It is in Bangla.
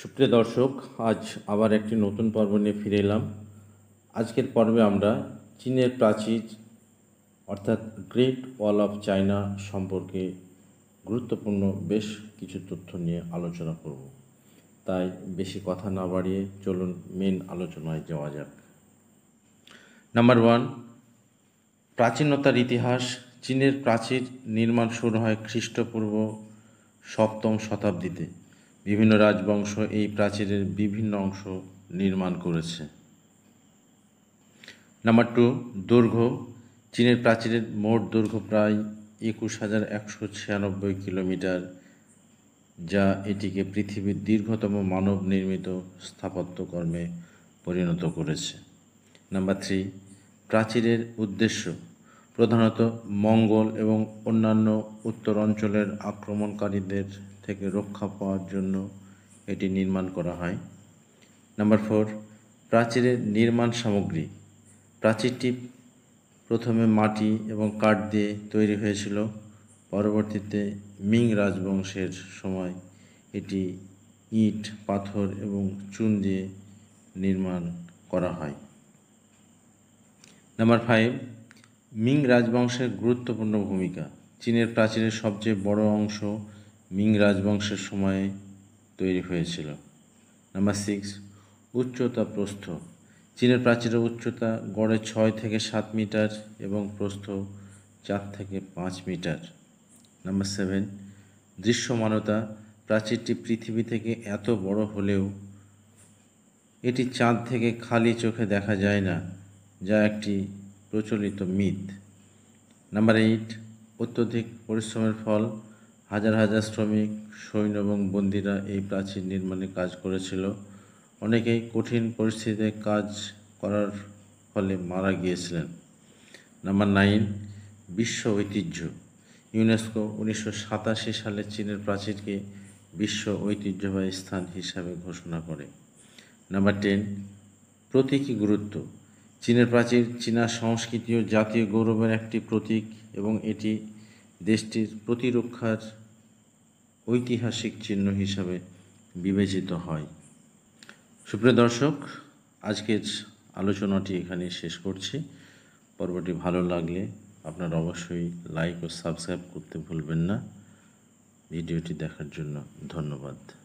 সুপ্রিয় দর্শক আজ আবার একটি নতুন পর্ব নিয়ে ফিরে এলাম আজকের পর্বে আমরা চীনের প্রাচীর অর্থাৎ গ্রেট ওয়াল অফ চায়না সম্পর্কে গুরুত্বপূর্ণ বেশ কিছু তথ্য নিয়ে আলোচনা করব তাই বেশি কথা না বাড়িয়ে চলুন মেন আলোচনায় যাওয়া যাক নাম্বার ওয়ান প্রাচীনতার ইতিহাস চীনের প্রাচীর নির্মাণ শুরু হয় খ্রিস্টপূর্ব সপ্তম শতাব্দীতে বিভিন্ন রাজবংশ এই প্রাচীরের বিভিন্ন অংশ নির্মাণ করেছে নাম্বার টু দৈর্ঘ্য চীনের প্রাচীরের মোট দৈর্ঘ্য প্রায় একুশ হাজার একশো ছিয়ানব্বই কিলোমিটার যা এটিকে পৃথিবীর দীর্ঘতম মানব নির্মিত স্থাপত্যকর্মে পরিণত করেছে নাম্বার থ্রি প্রাচীরের উদ্দেশ্য প্রধানত মঙ্গল এবং অন্যান্য উত্তর অঞ্চলের আক্রমণকারীদের থেকে রক্ষা পাওয়ার জন্য এটি নির্মাণ করা হয় নাম্বার ফোর প্রাচীরের নির্মাণ সামগ্রী প্রাচীরটি প্রথমে মাটি এবং কাঠ দিয়ে তৈরি হয়েছিল পরবর্তীতে মিং রাজবংশের সময় এটি ইট পাথর এবং চুন দিয়ে নির্মাণ করা হয় নাম্বার ফাইভ মিং রাজবংশের গুরুত্বপূর্ণ ভূমিকা চীনের প্রাচীরের সবচেয়ে বড় অংশ মিং রাজবংশের সময়ে তৈরি হয়েছিল নাম্বার সিক্স উচ্চতা প্রস্থ চীনের প্রাচীরের উচ্চতা গড়ে ছয় থেকে সাত মিটার এবং প্রস্থ চার থেকে পাঁচ মিটার নাম্বার সেভেন দৃশ্যমানতা প্রাচীরটি পৃথিবী থেকে এত বড় হলেও এটি চাঁদ থেকে খালি চোখে দেখা যায় না যা একটি প্রচলিত মিথ নাম্বার এইট অত্যধিক পরিশ্রমের ফল হাজার হাজার শ্রমিক সৈন্য এবং বন্দীরা এই প্রাচীর নির্মাণে কাজ করেছিল অনেকেই কঠিন পরিস্থিতিতে কাজ করার ফলে মারা গিয়েছিলেন নাম্বার নাইন বিশ্ব ঐতিহ্য ইউনেস্কো উনিশশো সালে চীনের প্রাচীরকে বিশ্ব ঐতিহ্যবাহী স্থান হিসাবে ঘোষণা করে নাম্বার টেন প্রতীকী গুরুত্ব চীনের প্রাচীর চীনা সংস্কৃতি ও জাতীয় গৌরবের একটি প্রতীক এবং এটি দেশটির প্রতিরক্ষার ঐতিহাসিক চিহ্ন হিসাবে বিবেচিত হয় সুপ্রিয় দর্শক আজকের আলোচনাটি এখানে শেষ করছি পর্বটি ভালো লাগলে আপনারা অবশ্যই লাইক ও সাবস্ক্রাইব করতে ভুলবেন না ভিডিওটি দেখার জন্য ধন্যবাদ